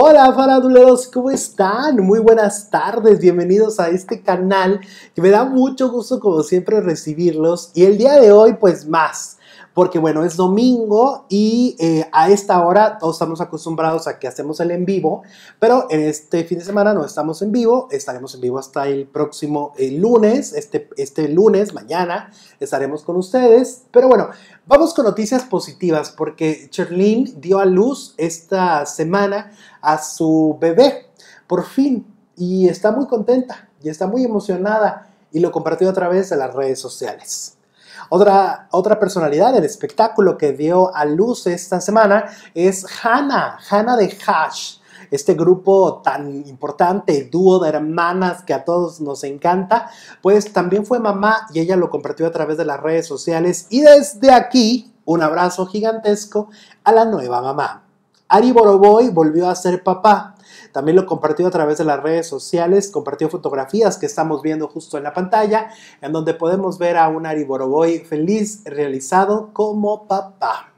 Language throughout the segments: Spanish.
Hola faraduleros, ¿cómo están? Muy buenas tardes, bienvenidos a este canal que me da mucho gusto como siempre recibirlos y el día de hoy pues más, porque bueno, es domingo y eh, a esta hora todos estamos acostumbrados a que hacemos el en vivo, pero en este fin de semana no estamos en vivo, estaremos en vivo hasta el próximo eh, lunes, este, este lunes, mañana estaremos con ustedes, pero bueno, vamos con noticias positivas porque Cherlin dio a luz esta semana a su bebé, por fin, y está muy contenta y está muy emocionada y lo compartió a través de las redes sociales. Otra, personalidad del espectáculo que dio a luz esta semana es Hannah, Hannah de Hash este grupo tan importante, dúo de hermanas que a todos nos encanta, pues también fue mamá y ella lo compartió a través de las redes sociales. Y desde aquí, un abrazo gigantesco a la nueva mamá. Ari Boroboy volvió a ser papá. También lo compartió a través de las redes sociales, compartió fotografías que estamos viendo justo en la pantalla, en donde podemos ver a un Ari Boroboy feliz, realizado como papá.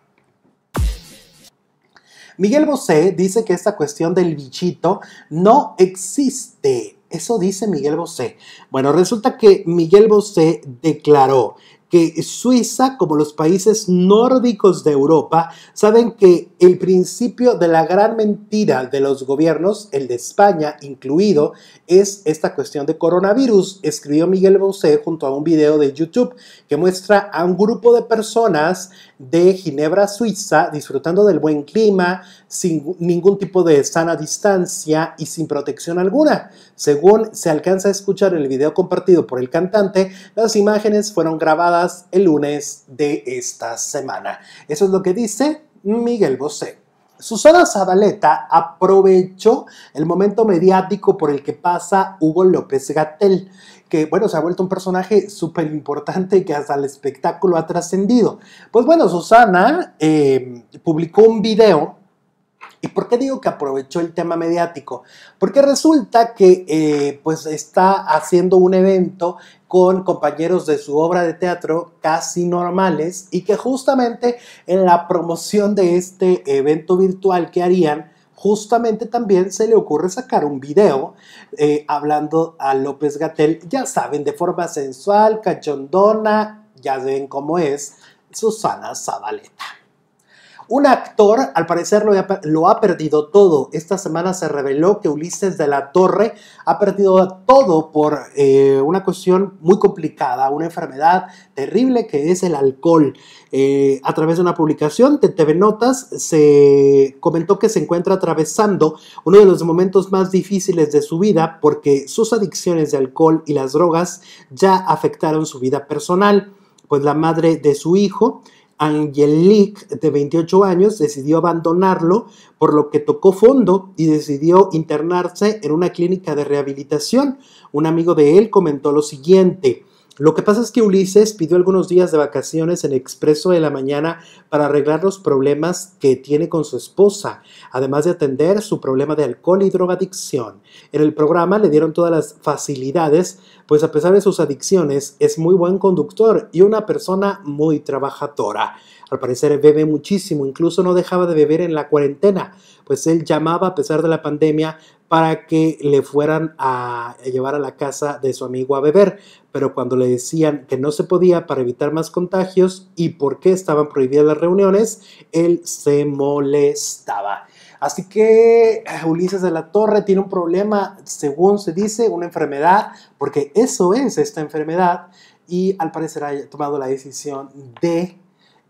Miguel Bosé dice que esta cuestión del bichito no existe. Eso dice Miguel Bosé. Bueno, resulta que Miguel Bosé declaró que Suiza, como los países nórdicos de Europa, saben que el principio de la gran mentira de los gobiernos, el de España incluido, es esta cuestión de coronavirus, escribió Miguel Bosé junto a un video de YouTube que muestra a un grupo de personas de Ginebra, Suiza, disfrutando del buen clima, sin ningún tipo de sana distancia y sin protección alguna. Según se alcanza a escuchar en el video compartido por el cantante, las imágenes fueron grabadas el lunes de esta semana. Eso es lo que dice Miguel Bosé. Susana Zabaleta aprovechó el momento mediático por el que pasa Hugo López Gatel que bueno, se ha vuelto un personaje súper importante que hasta el espectáculo ha trascendido. Pues bueno, Susana em, publicó un video. ¿Y por qué digo que aprovechó el tema mediático? Porque resulta que eh, pues está haciendo un evento con compañeros de su obra de teatro casi normales y que justamente en la promoción de este evento virtual que harían, justamente también se le ocurre sacar un video eh, hablando a López Gatel, ya saben, de forma sensual, cachondona, ya ven cómo es Susana Zabaleta. Un actor, al parecer, lo ha, perdido todo. Esta semana se reveló que Ulises de la Torre ha perdido todo por eh, una cuestión muy complicada, una enfermedad terrible que es el alcohol. Eh, a través de una publicación de TV Notas se comentó que se encuentra atravesando uno de los momentos más difíciles de su vida porque sus adicciones de alcohol y las drogas ya afectaron su vida personal. Pues la madre de su hijo Angelique, de 28 años, decidió abandonarlo, por lo que tocó fondo y decidió internarse en una clínica de rehabilitación. Un amigo de él comentó lo siguiente, lo que pasa es que Ulises pidió algunos días de vacaciones en expreso de la mañana para arreglar los problemas que tiene con su esposa, además de atender su problema de alcohol y drogadicción. En el programa le dieron todas las facilidades, pues a pesar de sus adicciones es muy buen conductor y una persona muy trabajadora. Al parecer bebe muchísimo, incluso no dejaba de beber en la cuarentena, pues él llamaba a pesar de la pandemia para que le fueran a llevar a la casa de su amigo a beber, pero cuando le decían que no se podía para evitar más contagios y por qué estaban prohibidas las reuniones, él se molestaba. Así que eh, Ulises de la Torre tiene un problema, según se dice, una enfermedad, porque eso es esta enfermedad, y al parecer ha tomado la decisión de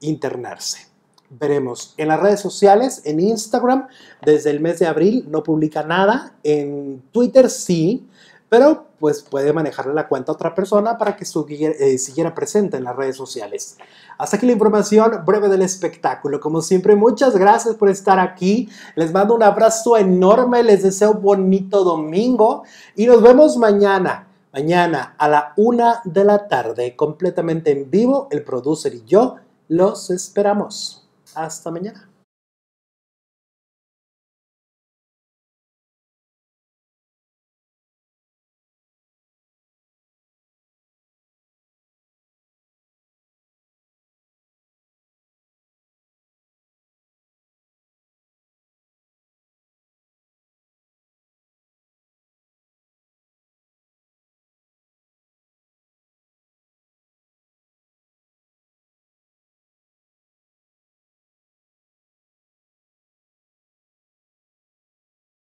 internarse. Veremos. En las redes sociales, en Instagram, desde el mes de abril no publica nada. En Twitter sí, pero pues puede manejarle la cuenta a otra persona para que eh, siguiera presente en las redes sociales. Hasta aquí la información breve del espectáculo. Como siempre, muchas gracias por estar aquí. Les mando un abrazo enorme, les deseo bonito domingo y nos vemos mañana. Mañana a la una de la tarde, completamente en vivo, el producer y yo los esperamos. Hasta mañana.